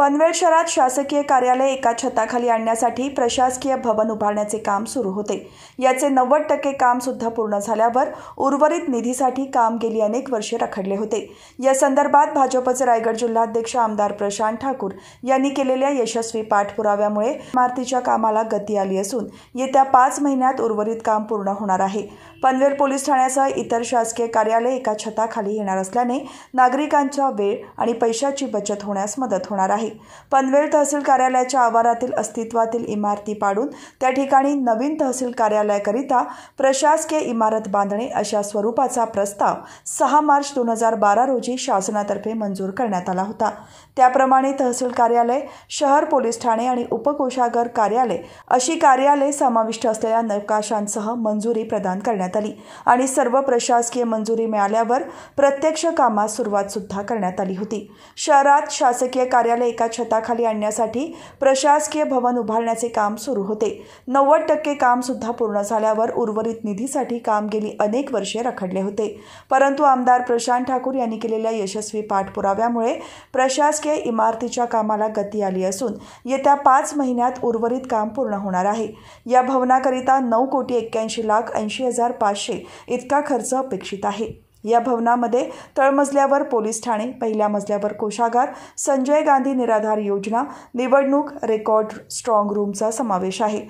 पनवेल शहरात शासकीय कार्यालय एका छताखाली आणण्यासाठी प्रशासकीय भवन उभारण्याचे काम सुरू होते याचे नव्वद टक्के काम सुद्धा पूर्ण झाल्यावर उर्वरित निधीसाठी काम गेली अनेक वर्षे रखडले होते या संदर्भात भाजपचे रायगड जिल्हाध्यक्ष आमदार प्रशांत ठाकूर यांनी केलेल्या यशस्वी पाठपुराव्यामुळे इमारतीच्या कामाला गती आली असून येत्या पाच महिन्यात उर्वरित काम पूर्ण होणार आहे पनवेल पोलीस ठाण्यासह इतर शासकीय कार्यालय एका छताखाली येणार असल्याने नागरिकांचा वेळ आणि पैशाची बचत होण्यास मदत होणार आहे पनवेल तहसील कार्यालयाच्या आवारातील अस्तित्वातील इमारती पाडून त्या ठिकाणी नवीन तहसील कार्यालयाकरिता प्रशासकीय इमारत बांधणे अशा स्वरूपाचा प्रस्ताव सहा मार्च दोन हजार बारा रोजी शासनातर्फे मंजूर करण्यात आला होता त्याप्रमाणे तहसील कार्यालय शहर पोलीस ठाणे आणि उपकोषागर कार्यालय अशी कार्यालय समाविष्ट असलेल्या नकाशांसह मंजुरी प्रदान करण्यात आली आणि सर्व प्रशासकीय मंजुरी मिळाल्यावर प्रत्यक्ष कामास सुरुवात सुद्धा करण्यात आली होती शहरात शासकीय कार्यालय एका छताखाली आणण्यासाठी प्रशासकीय भवन उभारण्याचे काम सुरू होते नव्वद टक्के कामसुद्धा पूर्ण झाल्यावर उर्वरित निधीसाठी काम गेली अनेक वर्षे रखडले होते परंतु आमदार प्रशांत ठाकूर यांनी केलेल्या यशस्वी पाठपुराव्यामुळे प्रशासकीय इमारतीच्या कामाला गती आली असून येत्या पाच महिन्यात उर्वरित काम पूर्ण होणार आहे या भवनाकरिता नऊ कोटी एक्क्याऐंशी लाख ऐंशी हजार पाचशे इतका खर्च अपेक्षित आहे या भवनामध्ये तळमजल्यावर पोलीस ठाणे पहिल्या मजल्यावर कोषागार संजय गांधी निराधार योजना निवडणूक रेकॉर्ड स्ट्रॉंग रूमचा समावेश आहे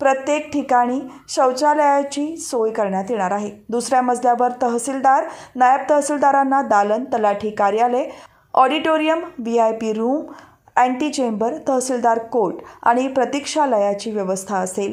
प्रत्येक ठिकाणी शौचालयाची सोय करण्यात येणार आहे दुसऱ्या मजल्यावर तहसीलदार नायब तहसीलदारांना दालन तलाठी कार्यालय auditorium V I P room ante chamber तहसीलदार कोर्ट आणि प्रतीक्षालयाची व्यवस्था असेल